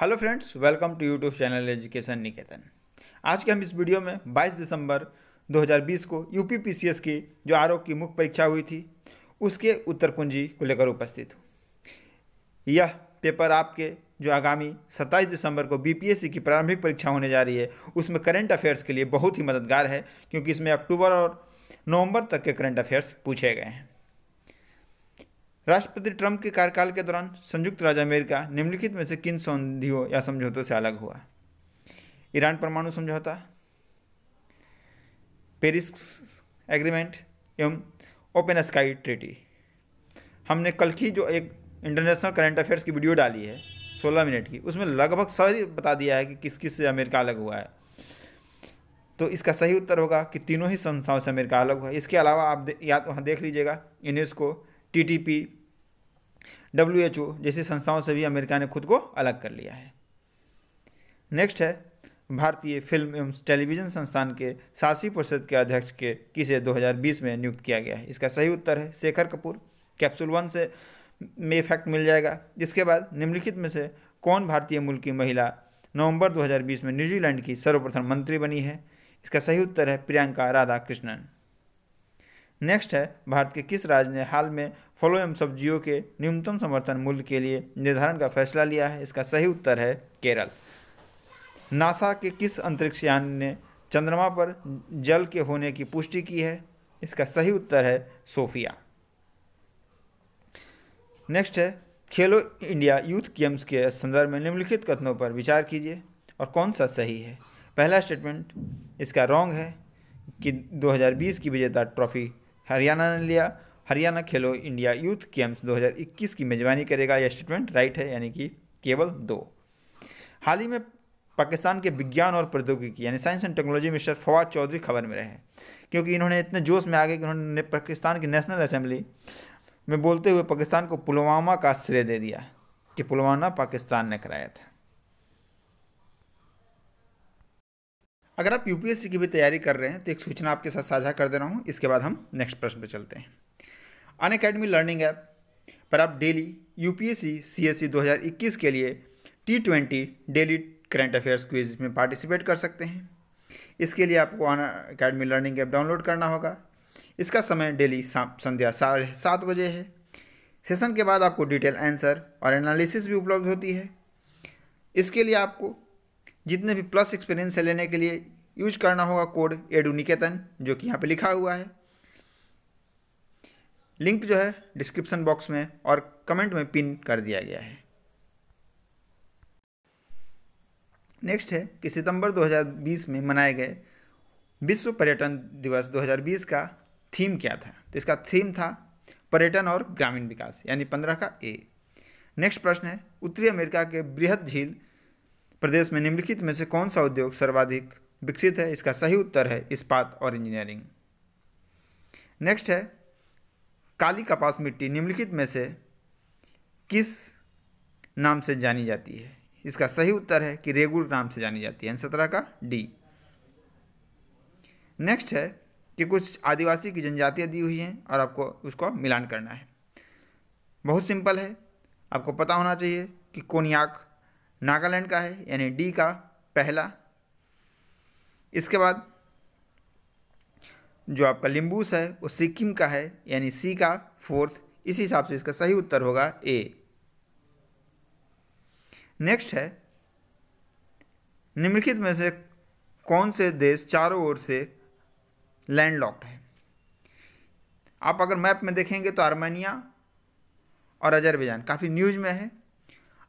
hello friends welcome to YouTube channel education Niketan आज के हम इस वीडियो में 22 दिसंबर 2020 को यूपी पीसीएस की जो आर की मुख्य परीक्षा हुई थी उसके उत्तर कुंजी को लेकर उपस्थित हूँ यह पेपर आपके जो आगामी 27 दिसंबर को बीपीएससी की प्रारंभिक परीक्षा होने जा रही है उसमें करंट अफेयर्स के लिए बहुत ही मददगार है क्योंकि इसमें अक्टूबर और नवम्बर तक के करंट अफेयर्स पूछे गए हैं राष्ट्रपति ट्रंप के कार्यकाल के दौरान संयुक्त राज्य अमेरिका निम्नलिखित में से किन संधियों या समझौतों से अलग हुआ ईरान परमाणु समझौता पेरिस एग्रीमेंट एवं ओपन स्काई ट्रीटी हमने कल की जो एक इंटरनेशनल करंट अफेयर्स की वीडियो डाली है 16 मिनट की उसमें लगभग सारी बता दिया है कि किस किस से अमेरिका अलग हुआ है तो इसका सही उत्तर होगा कि तीनों ही संस्थाओं से अमेरिका अलग हुआ है इसके अलावा आप दे, याद तो वहाँ देख लीजिएगा UNESCO T T P W जैसी संस्थाओं से भी अमेरिका ने खुद को अलग कर लिया है नेक्स्ट है भारतीय फिल्म एवं टेलीविज़न संस्थान के शासी परिषद के अध्यक्ष के किसे 2020 में नियुक्त किया गया है इसका सही उत्तर है शेखर कपूर कैप्सूल वन से में इफेक्ट मिल जाएगा इसके बाद निम्नलिखित में से कौन भारतीय मूल की महिला नवंबर 2020 में न्यूजीलैंड की सर्वप्रथम मंत्री बनी है इसका सही उत्तर है प्रियंका राधा कृष्णन नेक्स्ट है भारत के किस राज्य ने हाल में फलों एवं सब्जियों के न्यूनतम समर्थन मूल्य के लिए निर्धारण का फैसला लिया है इसका सही उत्तर है केरल नासा के किस अंतरिक्ष यान ने चंद्रमा पर जल के होने की पुष्टि की है इसका सही उत्तर है सोफिया नेक्स्ट है खेलो इंडिया यूथ गेम्स के संदर्भ में निम्नलिखित कथनों पर विचार कीजिए और कौन सा सही है पहला स्टेटमेंट इसका रॉन्ग है कि 2020 की विजेता ट्रॉफी हरियाणा ने लिया हरियाणा खेलो इंडिया यूथ गेम्स 2021 की मेजबानी करेगा यह स्टेटमेंट राइट है यानी कि केवल दो हाल ही में पाकिस्तान के विज्ञान और प्रौद्योगिकी यानी science and technology minister Fawad Chaudhry खबर में रहे क्योंकि इन्होंने इतने जोश में आ कि उन्होंने पाकिस्तान की नेशनल असेंबली में बोलते हुए पाकिस्तान को पुलवामा का श्रेय दे दिया कि पुलवामा पाकिस्तान ने कराया था अगर आप यूपीएससी की भी तैयारी कर रहे हैं तो एक सूचना आपके साथ साझा कर दे रहा हूँ इसके बाद हम नेक्स्ट प्रश्न पर चलते हैं अन अकेडमी लर्निंग ऐप पर आप daily U P S S C C C दो हज़ार इक्कीस के लिए T twenty daily current affairs quiz में पार्टिसिपेट कर सकते हैं इसके लिए आपको Unacademy learning app download करना होगा इसका समय डेली संध्या साढ़े सात बजे है सेशन के बाद आपको डिटेल आंसर और एनालिसिस भी उपलब्ध होती है इसके लिए आपको जितने भी प्लस एक्सपीरियंस है लेने के लिए यूज करना होगा कोड एडू निकेतन जो कि यहाँ पे लिखा हुआ है लिंक जो है डिस्क्रिप्शन बॉक्स में और कमेंट में पिन कर दिया गया है नेक्स्ट है कि सितंबर 2020 में मनाए गए विश्व पर्यटन दिवस 2020 का थीम क्या था तो इसका थीम था पर्यटन और ग्रामीण विकास यानी पंद्रह का ए नेक्स्ट प्रश्न है उत्तरी अमेरिका के बृहद झील प्रदेश में निम्नलिखित में से कौन सा उद्योग सर्वाधिक विकसित है इसका सही उत्तर है इस्पात और इंजीनियरिंग नेक्स्ट है काली कपास मिट्टी निम्नलिखित में से किस नाम से जानी जाती है इसका सही उत्तर है कि रेगुर नाम से जानी जाती है सत्रह का डी नेक्स्ट है कि कुछ आदिवासी की जनजातियाँ दी हुई हैं और आपको उसको मिलान करना है बहुत सिंपल है आपको पता होना चाहिए कि कोनियाक नागालैंड का है यानी डी का पहला इसके बाद जो आपका लिम्बूस है वो सिक्किम का है यानी सी का फोर्थ इस हिसाब से इसका सही उत्तर होगा ए नेक्स्ट है निम्नलिखित में से कौन से देश चारों ओर से लैंडलॉक्ड है आप अगर मैप में देखेंगे तो आर्मेनिया और अजरबैजान काफ़ी न्यूज में है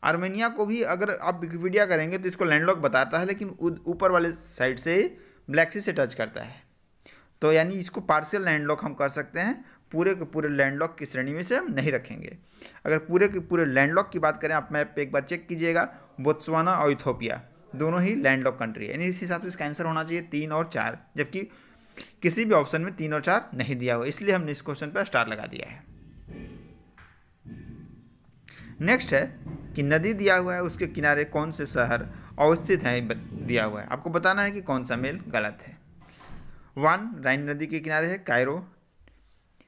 आर्मेनिया को भी अगर आप विकिपीडिया करेंगे तो इसको लैंडलॉक बताता है लेकिन ऊपर वाले साइड से ब्लैक सी से टच करता है तो यानी इसको पार्शियल लैंडलॉक हम कर सकते हैं पूरे के पूरे लैंडलॉक की श्रेणी में से हम नहीं रखेंगे अगर पूरे के पूरे लैंडलॉक की बात करें आप मैप पे एक बार चेक कीजिएगा बोत्सवाना और इथोपिया दोनों ही लैंडलॉक कंट्री है यानी इस हिसाब से इसका आंसर होना चाहिए तीन और चार जबकि किसी भी ऑप्शन में तीन और चार नहीं दिया हुआ इसलिए हमने इस क्वेश्चन पर स्टार लगा दिया है नेक्स्ट है कि नदी दिया हुआ है उसके किनारे कौन से शहर अवस्थित हैं दिया हुआ है आपको बताना है कि कौन सा मेल गलत है वन राइन नदी के किनारे है कायरो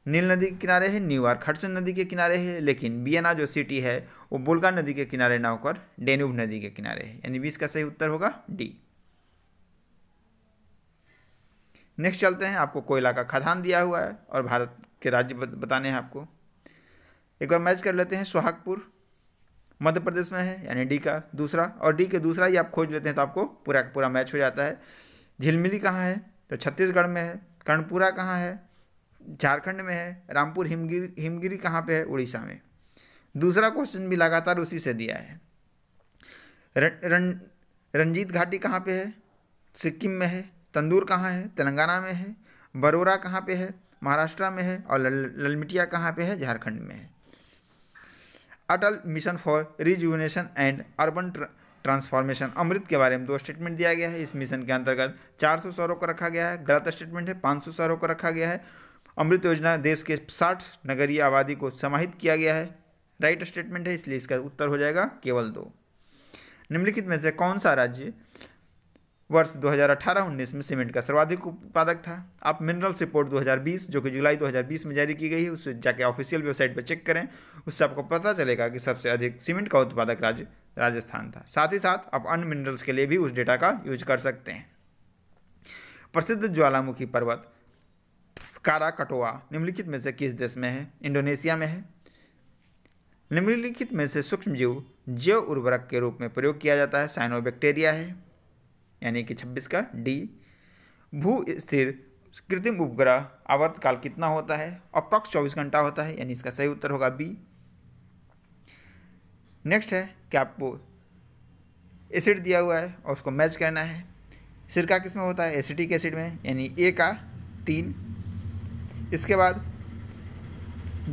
नील नदी के किनारे है न्यूयॉर्क हडसन नदी के किनारे है लेकिन बियना जो सिटी है वो बुलगा नदी के किनारे ना होकर डेन्यूब नदी के किनारे है यानी बीस का सही उत्तर होगा डी नेक्स्ट चलते हैं आपको कोयला का खदान दिया हुआ है और भारत के राज्य बताने हैं आपको एक बार मैच कर लेते हैं सुहागपुर मध्य प्रदेश में है यानी डी का दूसरा और डी के दूसरा ही आप खोज लेते हैं तो आपको पूरा का पूरा मैच हो जाता है झिलमिली कहाँ है तो छत्तीसगढ़ में है कर्णपुरा कहाँ है झारखंड में है रामपुर हिमगिरी हिमगिरी कहाँ पे है उड़ीसा में दूसरा क्वेश्चन भी लगातार उसी से दिया है रन, रंजीत घाटी कहाँ पे है सिक्किम में है तंदूर कहाँ है तेलंगाना में है बरोरा कहाँ पे है महाराष्ट्र में है और ललमिटिया कहाँ पे है झारखंड में है Atal mission for rejuvenation and urban transformation AMRUT के बारे में दो स्टेटमेंट दिया गया है इस मिशन के अंतर्गत 400 शहरों को रखा गया है गलत स्टेटमेंट है 500 शहरों को रखा गया है अमृत योजना देश के 60 नगरीय आबादी को समाहित किया गया है राइट स्टेटमेंट है इसलिए इसका उत्तर हो जाएगा केवल दो निम्नलिखित में से कौन सा राज्य वर्ष 2018-19 में सीमेंट का सर्वाधिक उत्पादक था आप मिनरल्स रिपोर्ट 2020 जो कि जुलाई 2020 में जारी की गई है उससे जाके ऑफिशियल वेबसाइट पर चेक करें उससे आपको पता चलेगा कि सबसे अधिक सीमेंट का उत्पादक राज्य राजस्थान था साथ ही साथ आप अन्य मिनरल्स के लिए भी उस डेटा का यूज कर सकते हैं प्रसिद्ध ज्वालामुखी पर्वत कारा कटोआ निम्नलिखित में से किस देश में है इंडोनेशिया में है निम्नलिखित में से सूक्ष्म जीव जैव उर्वरक के रूप में प्रयोग किया जाता है साइनोबैक्टीरिया है यानी कि छब्बीस का डी भू स्थिर कृत्रिम उपग्रह आवर्त काल कितना होता है अप्रॉक्स चौबीस घंटा होता है यानी इसका सही उत्तर होगा बी नेक्स्ट है कि आपको एसिड दिया हुआ है और उसको मैच करना है सिरका किस में होता है एसिटिक एसिड में यानी ए का तीन इसके बाद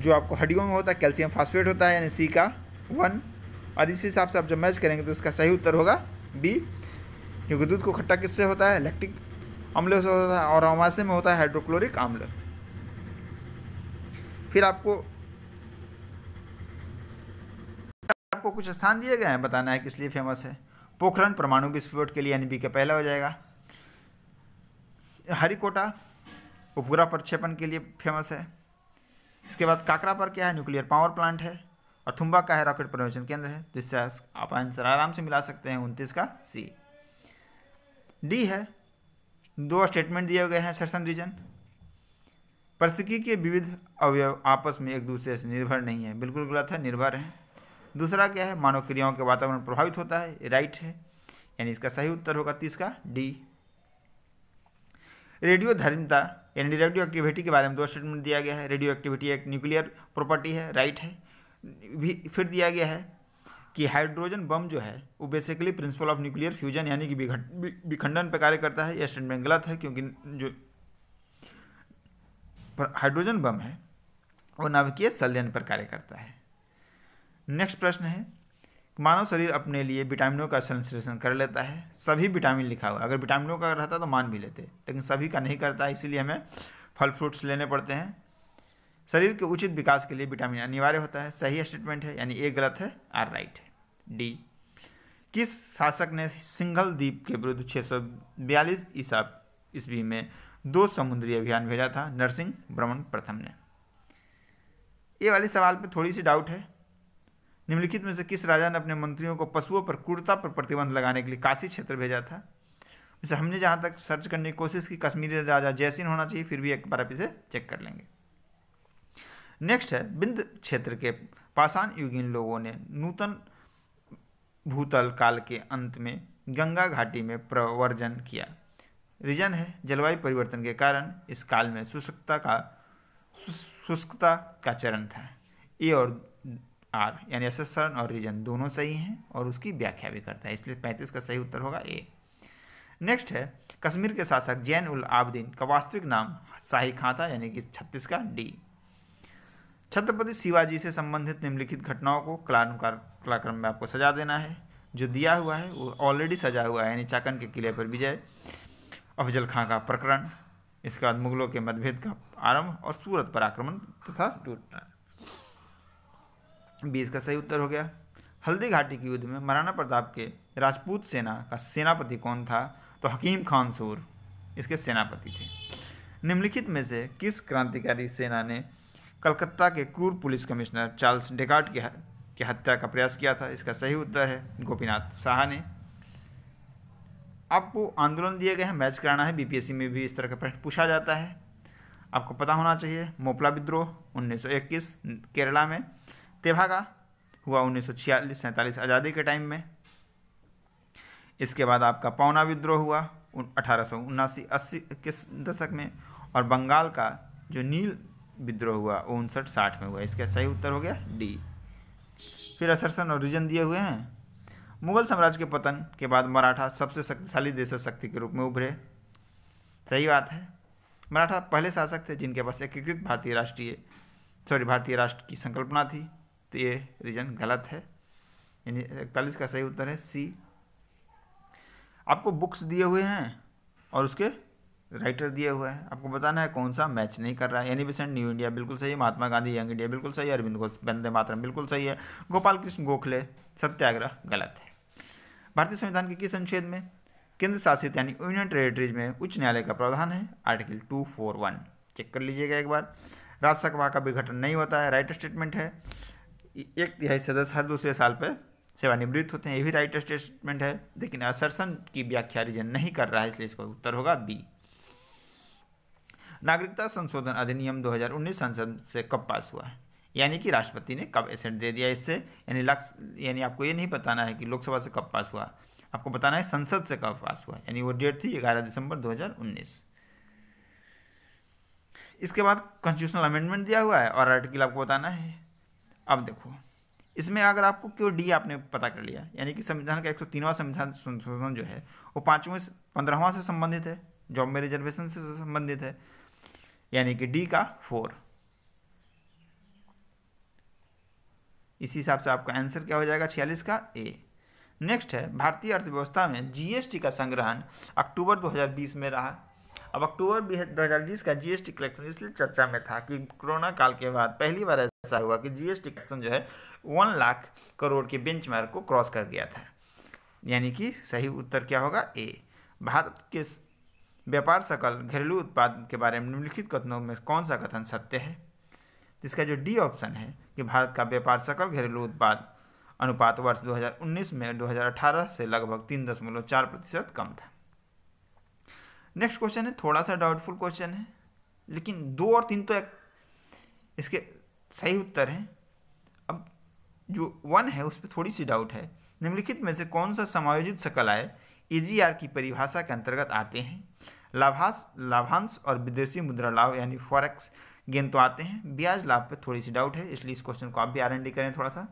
जो आपको हड्डियों में होता है कैल्शियम फास्फेट होता है यानी सी का वन और इस हिसाब से आप जब मैच करेंगे तो उसका सही उत्तर होगा बी क्योंकि दूध को खट्टा किससे होता है लैक्टिक अम्ल से होता है और अमाशे में होता है हाइड्रोक्लोरिक अम्ल फिर आपको आपको कुछ स्थान दिए गए हैं बताना है किस लिए फेमस है पोखरण परमाणु विस्फोट के लिए एन का पहला हो जाएगा हरिकोटा उपग्रह प्रक्षेपण के लिए फेमस है इसके बाद काकरा पर क्या है न्यूक्लियर पावर प्लांट है और थुम्बा का है रॉकेट प्रवेशन केंद्र है जिससे आप आंसर आराम से मिला सकते हैं उनतीस का सी डी है दो स्टेटमेंट दिए गए हैं सरसन रीजन परिस्थिति के विविध अवयव आपस में एक दूसरे से निर्भर नहीं है बिल्कुल गलत है निर्भर है दूसरा क्या है मानव क्रियाओं के वातावरण प्रभावित होता है राइट है यानी इसका सही उत्तर होगा तीस का डी रेडियो धर्मता यानी रेडियो एक्टिविटी के बारे में दो स्टेटमेंट दिया गया है रेडियो एक्टिविटी एक न्यूक्लियर प्रॉपर्टी है राइट है भी फिर दिया गया है कि हाइड्रोजन बम जो है वो basically principle of nuclear fusion यानी कि विखंडन पर कार्य करता है यह स्टेटमेंट गलत है क्योंकि जो हाइड्रोजन बम है वो नाभिकीय संलयन पर कार्य करता है नेक्स्ट प्रश्न है मानव शरीर अपने लिए विटामिनों का संश्लेषण कर लेता है सभी विटामिन लिखा हुआ अगर विटामिनों का रहता तो मान भी लेते लेकिन सभी का नहीं करता है इसीलिए हमें फल फ्रूट्स लेने पड़ते हैं शरीर के उचित विकास के लिए विटामिन अनिवार्य होता है सही स्टेटमेंट है यानी ए गलत है आर राइट है डी किस शासक ने सिंघल द्वीप के विरुद्ध छः सौ बयालीस ईसा ईस्वी में दो समुद्री अभियान भेजा था नरसिंह भ्रमण प्रथम ने ये वाले सवाल पे थोड़ी सी डाउट है निम्नलिखित में से किस राजा ने अपने मंत्रियों को पशुओं पर कुर्ता पर प्रतिबंध लगाने के लिए काशी क्षेत्र भेजा था इसे हमने जहाँ तक सर्च करने की कोशिश की कश्मीरी राजा जयसिंह होना चाहिए फिर भी एक बार आप इसे चेक कर लेंगे नेक्स्ट है बिंद क्षेत्र के पाषाण युगीन लोगों ने नूतन भूतल काल के अंत में गंगा घाटी में प्रवर्जन किया रीजन है जलवायु परिवर्तन के कारण इस काल में शुष्कता का शुष्कता का चरण था ए और आर यानी असरण और रीजन दोनों सही हैं और उसकी व्याख्या भी करता है इसलिए पैंतीस का सही उत्तर होगा ए नेक्स्ट है कश्मीर के शासक जैन उल आबदीन का वास्तविक नाम शाही खां था यानी कि छत्तीस का डी छत्रपति शिवाजी से संबंधित निम्नलिखित घटनाओं को कलानुकार कलाक्रम में आपको सजा देना है जो दिया हुआ है वो ऑलरेडी सजा हुआ है यानी चाकन के किले पर विजय अफजल खां का प्रकरण इसके बाद मुगलों के मतभेद का आरंभ और सूरत पर आक्रमण तथा टूटना बीस का सही उत्तर हो गया हल्दी घाटी के युद्ध में महाराणा प्रताप के राजपूत सेना का सेनापति कौन था तो हकीम खान सूर इसके सेनापति थे निम्नलिखित में से किस क्रांतिकारी सेना ने कलकत्ता के क्रूर पुलिस कमिश्नर चार्ल्स डेकार्ट की की हत्या का प्रयास किया था इसका सही उत्तर है गोपीनाथ शाह ने आपको आंदोलन दिए गए हैं मैच कराना है बीपीएससी में भी इस तरह का प्रश्न पूछा जाता है आपको पता होना चाहिए मोपला विद्रोह 1921 केरला में तेभागा हुआ उन्नीस सौ आज़ादी के टाइम में इसके बाद आपका पौना विद्रोह हुआ अठारह सौ उन्नासी अस्सी दशक में और बंगाल का जो नील विद्रोह हुआ उनसठ साठ में हुआ इसका सही उत्तर हो गया डी फिर असरसन और रीजन दिए हुए हैं मुगल साम्राज्य के पतन के बाद मराठा सबसे शक्तिशाली देश शक्ति के रूप में उभरे सही बात है मराठा पहले शासक थे जिनके पास एकीकृत भारतीय राष्ट्रीय सॉरी भारतीय राष्ट्र की संकल्पना थी तो ये रीजन गलत है यानी इकतालीस का सही उत्तर है सी आपको बुक्स दिए हुए हैं और उसके राइटर दिया हुआ है आपको बताना है कौन सा मैच नहीं कर रहा है एनी बेसेंट न्यू इंडिया बिल्कुल सही है महात्मा गांधी यंग इंडिया बिल्कुल सही है अरविंद घोष वंदे मातरम बिल्कुल सही है गोपाल कृष्ण गोखले सत्याग्रह गलत है भारतीय संविधान के किस अनुच्छेद में केंद्र शासित यानी यूनियन टेरेटरीज में उच्च न्यायालय का प्रावधान है आर्टिकल टू फोर वन चेक कर लीजिएगा एक बार राज्यसभा का विघटन नहीं होता है राइट स्टेटमेंट है एक तिहाई सदस्य हर दूसरे साल पर सेवानिवृत्त होते हैं ये भी राइट स्टेटमेंट है लेकिन असरसन की व्याख्या रिजन नहीं कर रहा है इसलिए इसका उत्तर होगा बी नागरिकता संशोधन अधिनियम 2019 संसद से कब पास हुआ है यानी कि राष्ट्रपति ने कब एसेंट दे दिया इससे यानी लक्ष यानी आपको ये नहीं बताना है कि लोकसभा से कब पास हुआ आपको बताना है संसद से कब पास हुआ यानी वो डेट थी ग्यारह दिसंबर 2019 इसके बाद कॉन्स्टिट्यूशनल अमेंडमेंट दिया हुआ है और आर्टिकल आपको बताना है अब देखो इसमें अगर आपको क्यों डी आपने पता कर लिया यानी कि संविधान का एक सौ तीनवा संविधान संशोधन जो है वो पाँचवें पंद्रहवा से संबंधित है जॉब में रिजर्वेशन से संबंधित है यानी कि डी का फोर इसी हिसाब से आपका आंसर क्या हो जाएगा छियालीस का ए नेक्स्ट है भारतीय अर्थव्यवस्था में जीएसटी का संग्रहण अक्टूबर 2020 में रहा अब अक्टूबर 2020 का जीएसटी कलेक्शन इसलिए चर्चा में था कि कोरोना काल के बाद पहली बार ऐसा हुआ कि जीएसटी कलेक्शन जो है वन लाख करोड़ के बेंचमार्क को क्रॉस कर गया था यानी कि सही उत्तर क्या होगा ए भारत के व्यापार सकल घरेलू उत्पाद के बारे में निम्नलिखित कथनों में कौन सा कथन सत्य है इसका जो डी ऑप्शन है कि भारत का व्यापार सकल घरेलू उत्पाद अनुपात वर्ष 2019 में 2018 से लगभग तीन दशमलव चार प्रतिशत कम था नेक्स्ट क्वेश्चन है थोड़ा सा डाउटफुल क्वेश्चन है लेकिन दो और तीन तो एक इसके सही उत्तर हैं अब जो वन है उस पर थोड़ी सी डाउट है निम्नलिखित में से कौन सा समायोजित सकल आय एजीआर की परिभाषा के अंतर्गत आते हैं लाभांश लाभांश और विदेशी मुद्रा लाभ यानी फॉरेक्स गेन तो आते हैं ब्याज लाभ पे थोड़ी सी डाउट है इसलिए इस क्वेश्चन को आप भी आर करें थोड़ा सा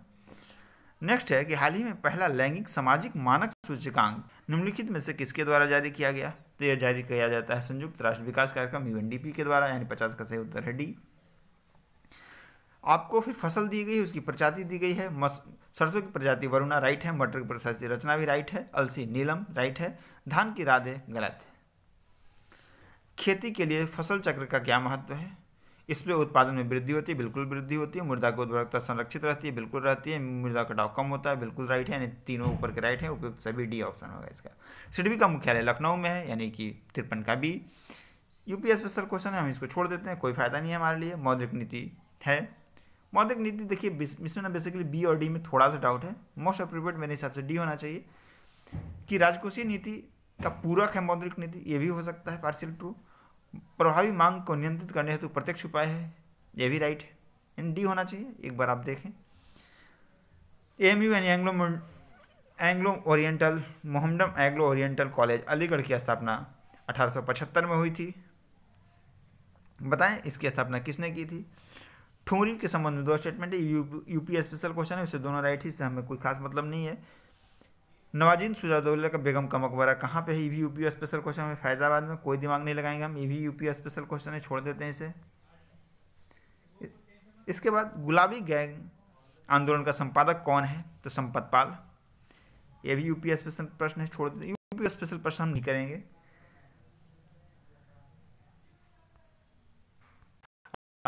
नेक्स्ट है कि हाल ही में पहला लैंगिक सामाजिक मानक सूचकांक निम्नलिखित में से किसके द्वारा जारी किया गया तो यह जारी किया जाता है संयुक्त राष्ट्र विकास कार्यक्रम यू के द्वारा यानी पचास का सही उत्तर है डी आपको फिर फसल दी गई है उसकी प्रजाति दी गई है सरसों की प्रजाति वरुणा राइट है मटर की प्रजाति रचना भी राइट है अलसी नीलम राइट है धान की राधे गलत है खेती के लिए फसल चक्र का क्या महत्व है इसमें उत्पादन में वृद्धि होती है बिल्कुल वृद्धि होती है मृदा की उर्वरकता संरक्षित रहती है बिल्कुल रहती है मृदा कटाव कम होता है बिल्कुल राइट है यानी तीनों ऊपर के राइट है उपयुक्त सभी डी ऑप्शन होगा इसका सिडबी का मुख्यालय लखनऊ में है यानी कि तिरपन का बी यूपीएस स्पेशल क्वेश्चन है हम इसको छोड़ देते हैं कोई फायदा नहीं है हमारे लिए मौद्रिक नीति है मौद्रिक नीति देखिए इसमें ना बेसिकली बी और डी में थोड़ा सा डाउट है मोस्ट अप्रोप्रिएट मेरे हिसाब से डी होना चाहिए कि राजकोषीय नीति का पूरक है मौद्रिक नीति ये भी हो सकता है पार्सियल ट्रू प्रभावी मांग को नियंत्रित करने हेतु प्रत्यक्ष उपाय है ये भी राइट है इन डी होना चाहिए एक बार आप देखें M U and Anglo Anglo oriental Mohammedan Anglo oriental college Aligarh की स्थापना 1875 में हुई थी बताएं इसकी स्थापना किसने की थी फ्लोरिन के संबंध में दो स्टेटमेंट है यू पी स्पेशल क्वेश्चन है उसे दोनों राइट ही से हमें कोई खास मतलब नहीं है नवाजीन सुजादौल्ला का बेगम का मकबरा कहाँ पे है E V UP special question हमें फैजाबाद में कोई दिमाग नहीं लगाएंगे हम E V UP special question है छोड़ देते हैं इसे इसके बाद गुलाबी गैंग आंदोलन का संपादक कौन है तो संपत पाल ये भी यूपी स्पेशल प्रश्न है छोड़ देते यूपी स्पेशल प्रश्न हम नहीं करेंगे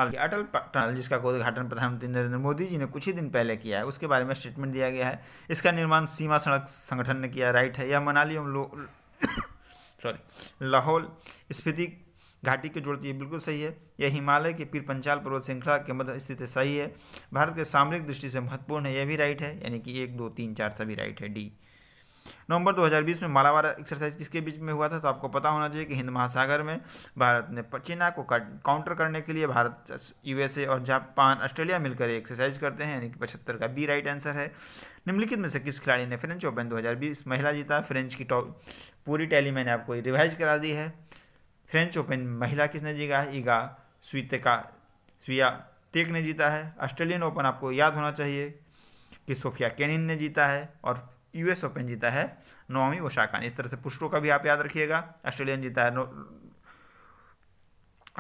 अटल टनल जिसका उद्घाटन प्रधानमंत्री नरेंद्र मोदी जी ने कुछ ही दिन पहले किया है उसके बारे में स्टेटमेंट दिया गया है इसका निर्माण सीमा सड़क संगठन ने किया राइट है यह मनाली एवं सॉरी लाहौल स्पीति घाटी को जोड़ती है बिल्कुल सही है यह हिमालय के पीर पंचाल पर्वत श्रृंखला के मध्य स्थित सही है भारत के सामरिक दृष्टि से महत्वपूर्ण है यह भी राइट है यानी कि एक दो तीन चार सभी राइट है डी नवंबर 2020 में मालावार एक्सरसाइज किसके बीच में हुआ था तो आपको पता होना चाहिए कि हिंद महासागर में भारत ने चीना को काउंटर करने के लिए भारत यूएसए और जापान ऑस्ट्रेलिया मिलकर एक्सरसाइज करते हैं यानी कि पचहत्तर का बी राइट आंसर है निम्नलिखित में से किस खिलाड़ी ने फ्रेंच ओपन दो महिला जीता फ्रेंच की टॉप पूरी टैली मैंने आपको रिवाइज करा दी है फ्रेंच ओपन महिला किसने जीता है ईगा स्वीतिका स्विया टेक ने जीता है ऑस्ट्रेलियन ओपन आपको याद होना चाहिए कि सोफिया केनिन ने जीता है और यूएस ओपन जीता है नोमी ओशाका ने इस तरह से पुष्टो का भी आप याद रखिएगा ऑस्ट्रेलियन जीता है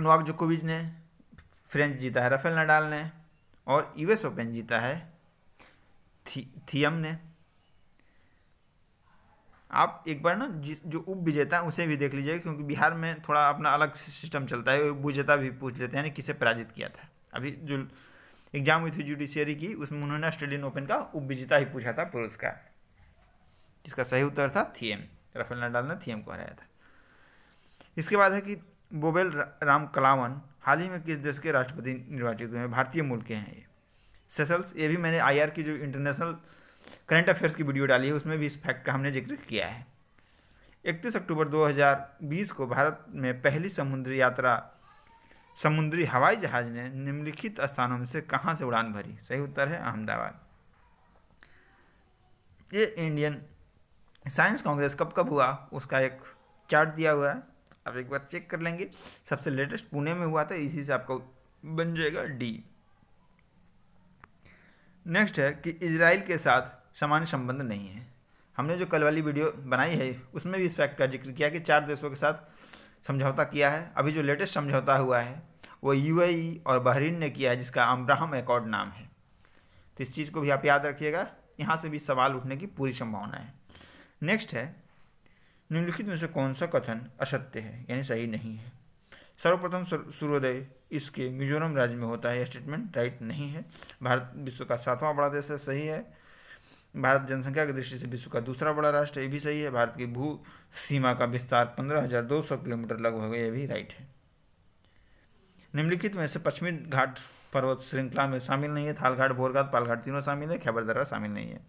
नोवाक जोकोविच ने फ्रेंच जीता है रफेल नडाल ने और यूएस ओपन जीता है थी, थियम ने आप एक बार ना जो उप विजेता है उसे भी देख लीजिएगा क्योंकि बिहार में थोड़ा अपना अलग सिस्टम चलता है उप विजेता भी पूछ लेते हैं किसे पराजित किया था अभी जो एग्जाम हुई थी जुडिशियरी की उसमें उन्होंने ऑस्ट्रेलियन ओपन का उप विजेता ही पूछा था पुरस्कार जिसका सही उत्तर था थीएम राफेल नडाल ने थीएम को हराया था इसके बाद है कि बोबेल राम कलावन हाल ही में किस देश के राष्ट्रपति निर्वाचित हुए हैं भारतीय मूल के हैं ये सेसल्स ये भी मैंने आईआर की जो इंटरनेशनल करंट अफेयर्स की वीडियो डाली है उसमें भी इस फैक्ट का हमने जिक्र किया है 31 अक्टूबर 2020 को भारत में पहली समुद्री यात्रा समुद्री हवाई जहाज ने निम्नलिखित स्थानों में से कहाँ से उड़ान भरी सही उत्तर है अहमदाबाद ये इंडियन साइंस कांग्रेस कब कब हुआ उसका एक चार्ट दिया हुआ है आप एक बार चेक कर लेंगे सबसे लेटेस्ट पुणे में हुआ था इसी से आपका बन जाएगा डी नेक्स्ट है कि इसराइल के साथ सामान्य संबंध नहीं है हमने जो कल वाली वीडियो बनाई है उसमें भी इस फैक्ट का जिक्र किया कि चार देशों के साथ समझौता किया है अभी जो लेटेस्ट समझौता हुआ है वो यूएई और बहरीन ने किया है जिसका अम्ब्राहम एकॉर्ड नाम है तो इस चीज़ को भी आप याद रखिएगा यहाँ से भी सवाल उठने की पूरी संभावना है नेक्स्ट है निम्नलिखित में से कौन सा कथन असत्य है यानी सही नहीं है सर्वप्रथम सूर्योदय इसके मिजोरम राज्य में होता है यह स्टेटमेंट राइट नहीं है भारत विश्व का सातवां बड़ा देश है सही है भारत जनसंख्या की दृष्टि से विश्व का दूसरा बड़ा राष्ट्र ये भी सही है भारत की भू सीमा का विस्तार पंद्रह हजार दो सौ किलोमीटर लगभग यह भी राइट है निम्नलिखित में से पश्चिमी घाट पर्वत श्रृंखला में शामिल नहीं है थालघाट भोरघाट पालघाट तीनों शामिल है खैबर दर्रा शामिल नहीं है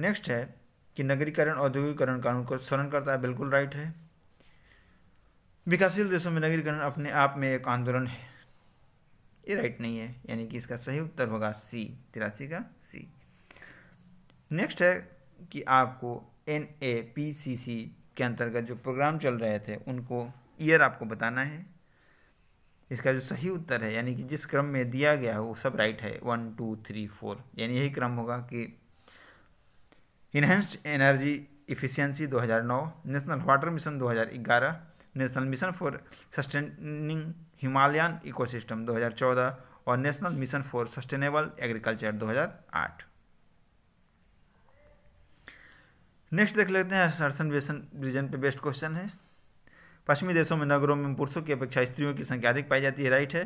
नेक्स्ट है कि नगरीकरण औद्योगिकरण कानून को स्मरण करता है बिल्कुल राइट है विकासशील देशों में नगरीकरण अपने आप में एक आंदोलन है ये राइट नहीं है यानी कि इसका सही उत्तर होगा सी तिरासी का सी नेक्स्ट है कि आपको एन ए पी सी सी के अंतर्गत जो प्रोग्राम चल रहे थे उनको ईयर आपको बताना है इसका जो सही उत्तर है यानी कि जिस क्रम में दिया गया है वो सब राइट है वन टू थ्री फोर यानी यही क्रम होगा कि enhanced energy efficiency 2009 national water mission 2011 national mission for sustaining Himalayan ecosystem 2014 और national mission for sustainable agriculture 2008 next देख लेते हैं सरसन बेसन रीजन पे बेस्ट क्वेश्चन है पश्चिमी देशों में नगरों में पुरुषों की अपेक्षा स्त्रियों की संख्या अधिक पाई जाती है राइट है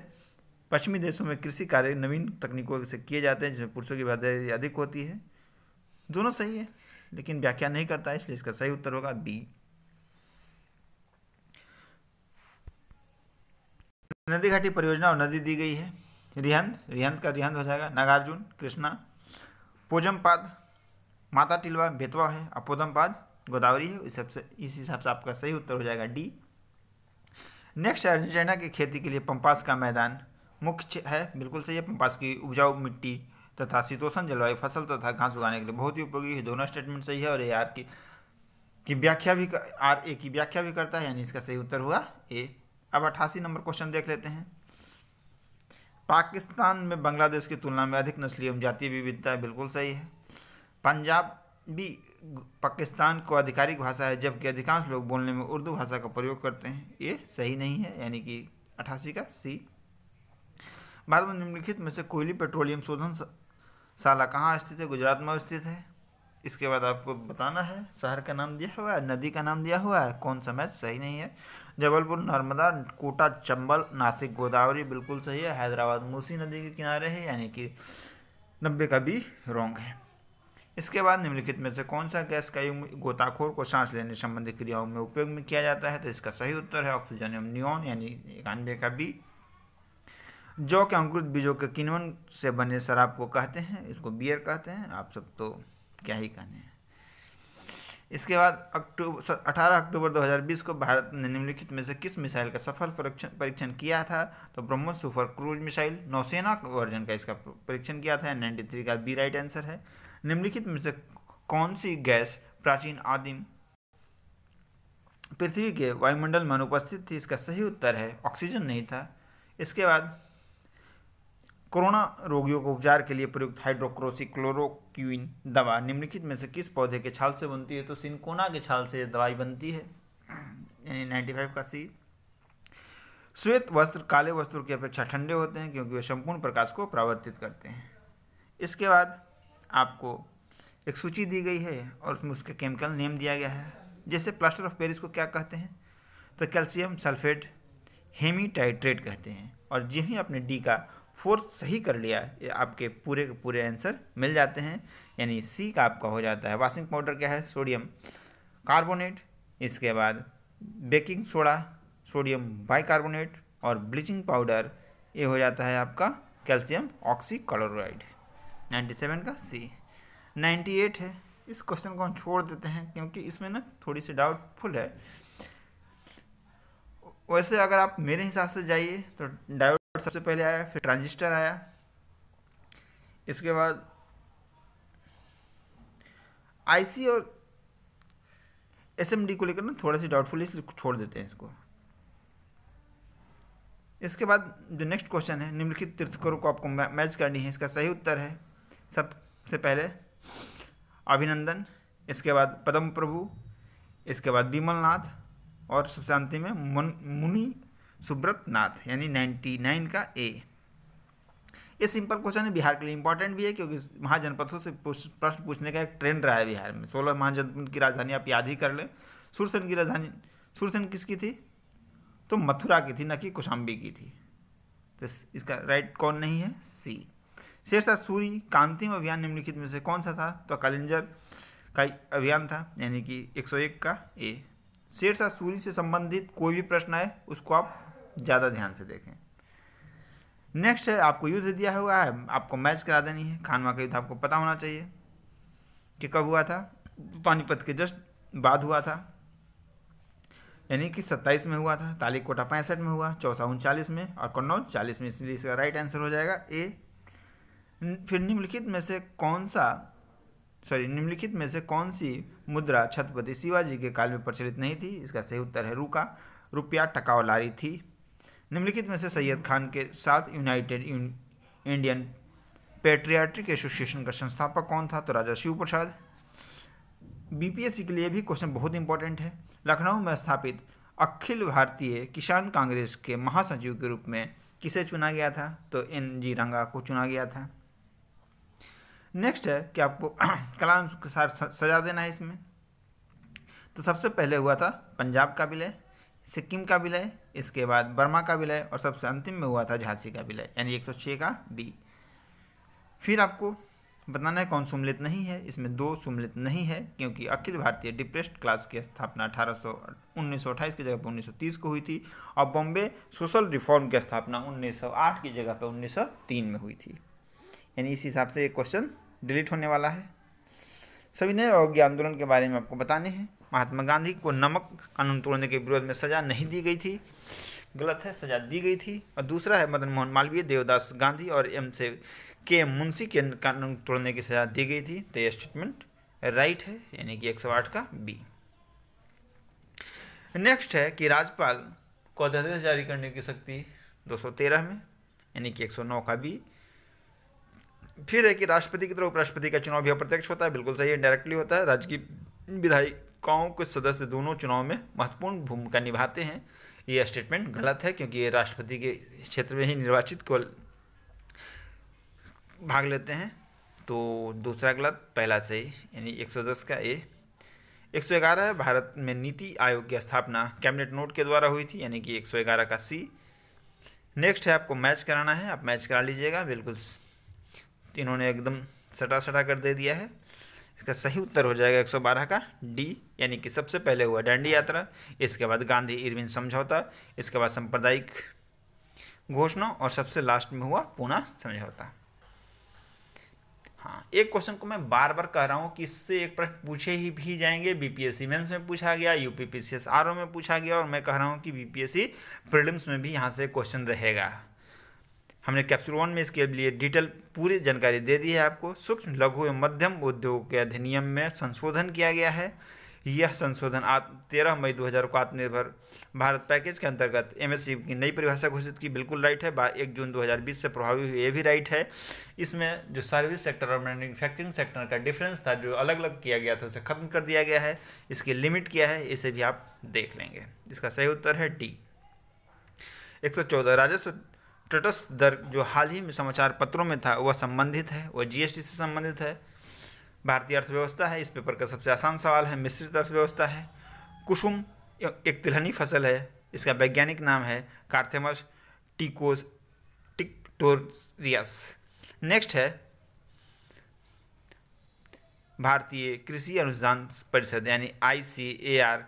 पश्चिमी देशों में कृषि कार्य नवीन तकनीकों से किए जाते हैं जिसमें पुरुषों की भागीदारी अधिक होती है दोनों सही है लेकिन व्याख्या नहीं करता है इसलिए इसका सही उत्तर होगा बी नदी घाटी परियोजना और नदी दी गई है रिहंद रिहंद का रिहंद हो जाएगा नागार्जुन कृष्णा पोजमपाद माता टिलवा बेतवा है अपोदमपाद गोदावरी है इस हिसाब से इस हिसाब से आपका सही उत्तर हो जाएगा डी नेक्स्ट अर्जेंटीना की खेती के लिए पंपास का मैदान मुख्य है बिल्कुल सही है पंपास की उपजाऊ मिट्टी तथा शीतोषण जलवायु फसल तथा घास उगाने के लिए बहुत ही उपयोगी है दोनों स्टेटमेंट सही है और ए आर की की व्याख्या भी आर ए की व्याख्या भी करता है यानी इसका सही उत्तर हुआ ए अब अट्ठासी नंबर क्वेश्चन देख लेते हैं पाकिस्तान में बांग्लादेश की तुलना में अधिक नस्ली एवं जातीय विविधता बिल्कुल सही है पंजाब भी पाकिस्तान को आधिकारिक भाषा है जबकि अधिकांश लोग बोलने में उर्दू भाषा का प्रयोग करते हैं ये सही नहीं है यानी कि अठासी का सी भारत में निम्नलिखित में से कोयली पेट्रोलियम शोधन साला कहाँ स्थित है गुजरात में स्थित है इसके बाद आपको बताना है शहर का नाम दिया हुआ है नदी का नाम दिया हुआ है कौन सा मैच सही नहीं है जबलपुर नर्मदा कोटा चंबल नासिक गोदावरी बिल्कुल सही है हैदराबाद मूसी नदी के किनारे है यानी कि नब्बे का भी रोंग है इसके बाद निम्नलिखित में से कौन सा गैस का युग गोताखोर को सांस लेने संबंधी क्रियाओं में उपयोग में किया जाता है तो इसका सही उत्तर है ऑक्सीजन एवं नियोन यानी इक्यानवे का बी जौ के अंकुरित बीजों के किन्वन से बने शराब को कहते हैं इसको बियर कहते हैं आप सब तो क्या ही कहने हैं इसके बाद अक्टूबर अठारह अक्टूबर 2020 को भारत ने निम्नलिखित में से किस मिसाइल का सफल परीक्षण परीक्षण किया था तो ब्रह्मो सुपर क्रूज मिसाइल नौसेना वर्जन का इसका परीक्षण किया था नाइन्टी थ्री का बी राइट आंसर है निम्नलिखित में से कौन सी गैस प्राचीन आदिम पृथ्वी के वायुमंडल में अनुपस्थित थी इसका सही उत्तर है ऑक्सीजन नहीं था इसके बाद कोरोना रोगियों को उपचार के लिए प्रयुक्त हाइड्रोक्रोसिक्लोरोक्विन दवा निम्नलिखित में से किस पौधे के छाल से बनती है तो सिनकोना के छाल से दवाई बनती है यानी नाइन्टी फाइव का सी श्वेत वस्त्र काले वस्त्र की अपेक्षा ठंडे होते हैं क्योंकि वे संपूर्ण प्रकाश को प्रावर्तित करते हैं इसके बाद आपको एक सूची दी गई है और उसमें उसके केमिकल नेम दिया गया है जैसे प्लास्टर ऑफ पेरिस को क्या कहते हैं तो कैल्शियम सल्फेट हेमी कहते हैं और जी ही डी का फोर सही कर लिया आपके पूरे के पूरे आंसर मिल जाते हैं यानी सी का आपका हो जाता है वाशिंग पाउडर क्या है सोडियम कार्बोनेट इसके बाद बेकिंग सोडा सोडियम बाइकार्बोनेट और ब्लीचिंग पाउडर ये हो जाता है आपका कैल्शियम नाइन्टी सेवन का सी एट है इस क्वेश्चन को हम छोड़ देते हैं क्योंकि इसमें ना थोड़ी सी डाउटफुल है वैसे अगर आप मेरे हिसाब से जाइए तो डाउट सबसे पहले आया फिर ट्रांजिस्टर आया इसके बाद आईसी और एसएमडी को लेकर ना थोड़ा सी डाउटफुल इसलिए छोड़ देते हैं इसको इसके बाद जो नेक्स्ट क्वेश्चन है निम्नलिखित तीर्थकरों को आपको मैच करनी है इसका सही उत्तर है सबसे पहले अभिनंदन इसके बाद पद्म प्रभु इसके बाद विमलनाथ और सबसे अंतिम में मुनि सुब्रत नाथ यानी 99 का ए ये सिंपल क्वेश्चन है बिहार के लिए इंपॉर्टेंट भी है क्योंकि महाजनपदों से प्रश्न पूछने का एक ट्रेंड रहा है बिहार में सोलह महाजनपद की राजधानी आप याद ही कर लें सुरसेन की राजधानी सुरसेन किसकी थी तो मथुरा की थी न कि कुशाम्बी की थी तो इसका राइट कौन नहीं है सी शेरशाह सूरी कांतिम अभियान निम्नलिखित में से कौन सा था तो कलिंजर का अभियान था यानी कि 101 का ए शेरशाह सूरी से संबंधित कोई भी प्रश्न आए उसको आप ज़्यादा ध्यान से देखें नेक्स्ट है आपको युद्ध दिया हुआ है आपको मैच करा देनी है खानवा का युद्ध आपको पता होना चाहिए कि कब हुआ था पानीपत के जस्ट बाद हुआ था यानी कि सत्ताईस में हुआ था तालीकोटा पैंसठ में हुआ चौसा उनचालीस में और कन्नौज चालीस में इसलिए इसका राइट आंसर हो जाएगा ए फिर निम्नलिखित में से कौन सा सॉरी निम्नलिखित में से कौन सी मुद्रा छत्रपति शिवाजी के काल में प्रचलित नहीं थी इसका सही उत्तर है रूका रुपया टकावलारी थी निम्नलिखित में से सैयद खान के साथ यूनाइटेड इंडियन पेट्रियाट्रिक एसोसिएशन का संस्थापक कौन था तो राजा शिव प्रसाद बीपीएससी के लिए भी क्वेश्चन बहुत इंपॉर्टेंट है लखनऊ में स्थापित अखिल भारतीय किसान कांग्रेस के महासचिव के रूप में किसे चुना गया था तो एन जी रंगा को चुना गया था नेक्स्ट है कि आपको कला सजा देना है इसमें तो सबसे पहले हुआ था पंजाब का विलय सिक्किम का विलय इसके बाद बर्मा का विलय और सबसे अंतिम में हुआ था झांसी का विलय यानी एक सौ छः का डी फिर आपको बताना है कौन सुमलित नहीं है इसमें दो सुमलित नहीं है क्योंकि अखिल भारतीय डिप्रेस्ड क्लास की स्थापना अठारह सौ उन्नीस की जगह पर 1930 को हुई थी और बॉम्बे सोशल रिफॉर्म की स्थापना 1908 की जगह पर 1903 में हुई थी यानी इस हिसाब से ये क्वेश्चन डिलीट होने वाला है सभी नए अवज्ञ आंदोलन के बारे में आपको बताने हैं महात्मा गांधी को नमक कानून तोड़ने के विरोध में सजा नहीं दी गई थी गलत है सजा दी गई थी और दूसरा है मदन मोहन मालवीय देवदास गांधी और एम से के एम मुंशी के कानून तोड़ने की सजा दी गई थी तो यह स्टेटमेंट राइट है यानी कि एक सौ आठ का बी नेक्स्ट है कि राज्यपाल को अध्यादेश जारी करने की शक्ति 213 में यानी कि 109 का बी फिर है कि राष्ट्रपति की तरफ उपराष्ट्रपति का चुनाव भी अप्रत्यक्ष होता है बिल्कुल सही है डायरेक्टली होता है राज्य की विधायी निकायों के सदस्य दोनों चुनाव में महत्वपूर्ण भूमिका निभाते हैं ये स्टेटमेंट गलत है क्योंकि ये राष्ट्रपति के क्षेत्र में ही निर्वाचित को भाग लेते हैं तो दूसरा गलत पहला सही यानी 110 का ए 111 भारत में नीति आयोग की स्थापना कैबिनेट नोट के द्वारा हुई थी यानी कि 111 का सी नेक्स्ट है आपको मैच कराना है आप मैच करा लीजिएगा बिल्कुल इन्होंने एकदम सटा सटा कर दे दिया है इसका सही उत्तर हो जाएगा 112 का डी यानी कि सबसे पहले हुआ डांडी यात्रा इसके बाद गांधी इरविन समझौता इसके बाद सांप्रदायिक घोषणा और सबसे लास्ट में हुआ पूना समझौता हाँ एक क्वेश्चन को मैं बार बार कह रहा हूँ कि इससे एक प्रश्न पूछे ही भी जाएंगे बीपीएससी मेंस में पूछा गया यूपीपीसीएस में पूछा गया और मैं कह रहा हूँ कि बीपीएससी प्रीलिम्स में भी यहाँ से क्वेश्चन रहेगा हमने कैप्सूल वन में इसके लिए डिटेल पूरी जानकारी दे दी है आपको सूक्ष्म लघु एवं मध्यम उद्योग के अधिनियम में संशोधन किया गया है यह संशोधन आप तेरह मई 2000 को आत्मनिर्भर भारत पैकेज के अंतर्गत एमएससी की नई परिभाषा घोषित की बिल्कुल राइट है एक जून 2020 से प्रभावी हुई ये भी राइट है इसमें जो सर्विस सेक्टर और मैन्युफैक्चरिंग सेक्टर का डिफरेंस था जो अलग अलग किया गया था उसे खत्म कर दिया गया है इसकी लिमिट क्या है इसे भी आप देख लेंगे इसका सही उत्तर है डी एक सौ चौदह राजस्व टटस दर जो हाल ही में समाचार पत्रों में था वह संबंधित है वह जीएसटी से संबंधित है भारतीय अर्थव्यवस्था है इस पेपर का सबसे आसान सवाल है मिश्रित अर्थव्यवस्था है कुसुम एक तिलहनी फसल है इसका वैज्ञानिक नाम है कार्थेमस टिकोस टिक्टोरियस नेक्स्ट है भारतीय कृषि अनुसंधान परिषद यानी आई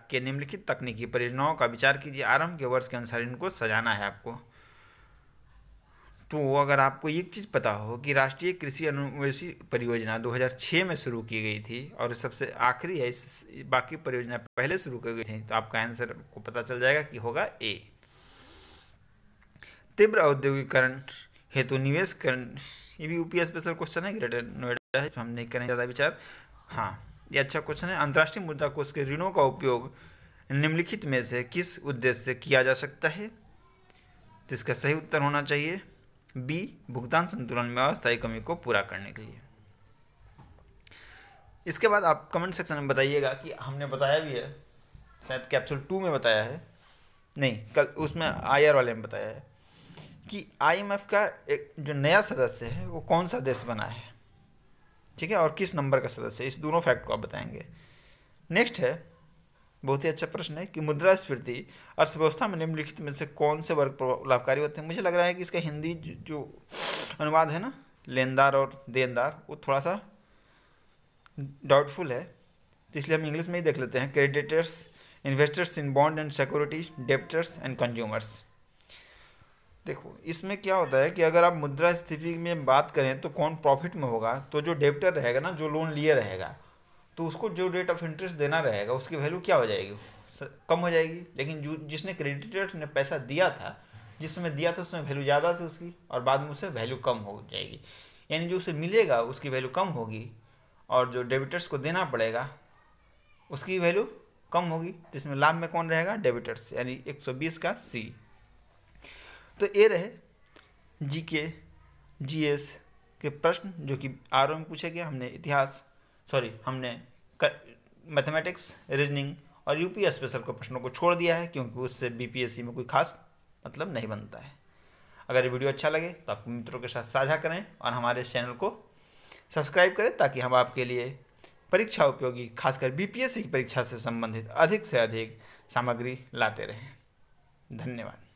के निम्नलिखित तकनीकी परियोजनाओं का विचार कीजिए आरंभ के वर्ष के अनुसार इनको सजाना है आपको तो अगर आपको एक चीज़ पता हो कि राष्ट्रीय कृषि अनुवेशी परियोजना 2006 में शुरू की गई थी और सबसे आखिरी है इस बाकी परियोजना पहले शुरू की गई थी तो आपका आंसर को पता चल जाएगा कि होगा ए तीव्र औद्योगिकरण हेतु निवेश करण ये भी यूपी स्पेशल क्वेश्चन है ग्रेटर नोएडा है हम नहीं करें ज़्यादा विचार हाँ ये अच्छा क्वेश्चन है अंतर्राष्ट्रीय मुद्रा कोष के ऋणों का उपयोग निम्नलिखित में से किस उद्देश्य से किया जा सकता है तो इसका सही उत्तर होना चाहिए बी भुगतान संतुलन में अस्थायी कमी को पूरा करने के लिए इसके बाद आप कमेंट सेक्शन में बताइएगा कि हमने बताया भी है शायद कैप्सूल टू में बताया है नहीं कल उसमें आई वाले में बताया है कि आईएमएफ का एक जो नया सदस्य है वो कौन सा देश बना है ठीक है और किस नंबर का सदस्य है इस दोनों फैक्ट को आप बताएंगे नेक्स्ट है बहुत ही अच्छा प्रश्न है कि मुद्रास्फीति अर्थव्यवस्था में निम्नलिखित में से कौन से वर्ग लाभकारी होते हैं मुझे लग रहा है कि इसका हिंदी जो अनुवाद है ना लेनदार और देनदार वो थोड़ा सा डाउटफुल है तो इसलिए हम इंग्लिश में ही देख लेते हैं creditors investors in bond and securities debtors and consumers देखो इसमें क्या होता है कि अगर आप मुद्रा स्थिति में बात करें तो कौन प्रॉफिट में होगा तो जो डेप्टर रहेगा ना जो लोन लिए रहेगा तो उसको जो रेट ऑफ इंटरेस्ट देना रहेगा उसकी वैल्यू क्या हो जाएगी कम हो जाएगी लेकिन जो जिसने क्रेडिटर्स ने पैसा दिया था जिस समय दिया था उसमें वैल्यू ज़्यादा थी उसकी और बाद में उसे वैल्यू कम हो जाएगी यानी जो उसे मिलेगा उसकी वैल्यू कम होगी और जो डेबिटर्स को देना पड़ेगा उसकी वैल्यू कम होगी तो इसमें लाभ में कौन रहेगा डेबिटर्स यानी 120 का सी तो ये रहे जी के जी एस के प्रश्न जो कि आर में पूछे गए हमने इतिहास सॉरी हमने मैथमेटिक्स रीजनिंग और यूपी स्पेशल के प्रश्नों को छोड़ दिया है क्योंकि उससे सी में कोई खास मतलब नहीं बनता है अगर ये वीडियो अच्छा लगे तो आप मित्रों के साथ साझा करें और हमारे इस चैनल को सब्सक्राइब करें ताकि हम आपके लिए परीक्षा उपयोगी खासकर बीपीएससी की परीक्षा से संबंधित अधिक से अधिक सामग्री लाते रहें धन्यवाद